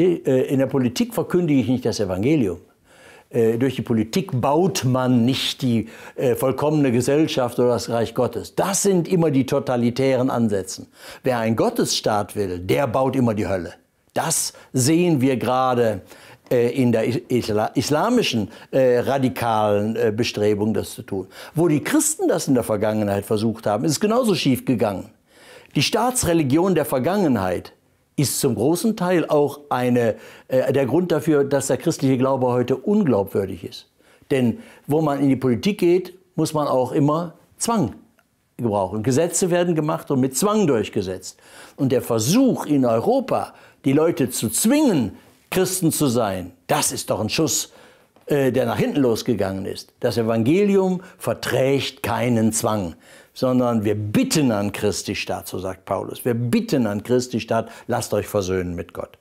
Äh, in der Politik verkündige ich nicht das Evangelium. Äh, durch die Politik baut man nicht die äh, vollkommene Gesellschaft oder das Reich Gottes. Das sind immer die totalitären Ansätze. Wer einen Gottesstaat will, der baut immer die Hölle. Das sehen wir gerade in der islamischen äh, radikalen äh, Bestrebung, das zu tun. Wo die Christen das in der Vergangenheit versucht haben, ist es genauso schief gegangen. Die Staatsreligion der Vergangenheit ist zum großen Teil auch eine, äh, der Grund dafür, dass der christliche Glaube heute unglaubwürdig ist. Denn wo man in die Politik geht, muss man auch immer Zwang gebrauchen. Gesetze werden gemacht und mit Zwang durchgesetzt. Und der Versuch in Europa, die Leute zu zwingen, Christen zu sein, das ist doch ein Schuss äh, der nach hinten losgegangen ist. Das Evangelium verträgt keinen Zwang, sondern wir bitten an Christi statt, so sagt Paulus. Wir bitten an Christi statt, lasst euch versöhnen mit Gott.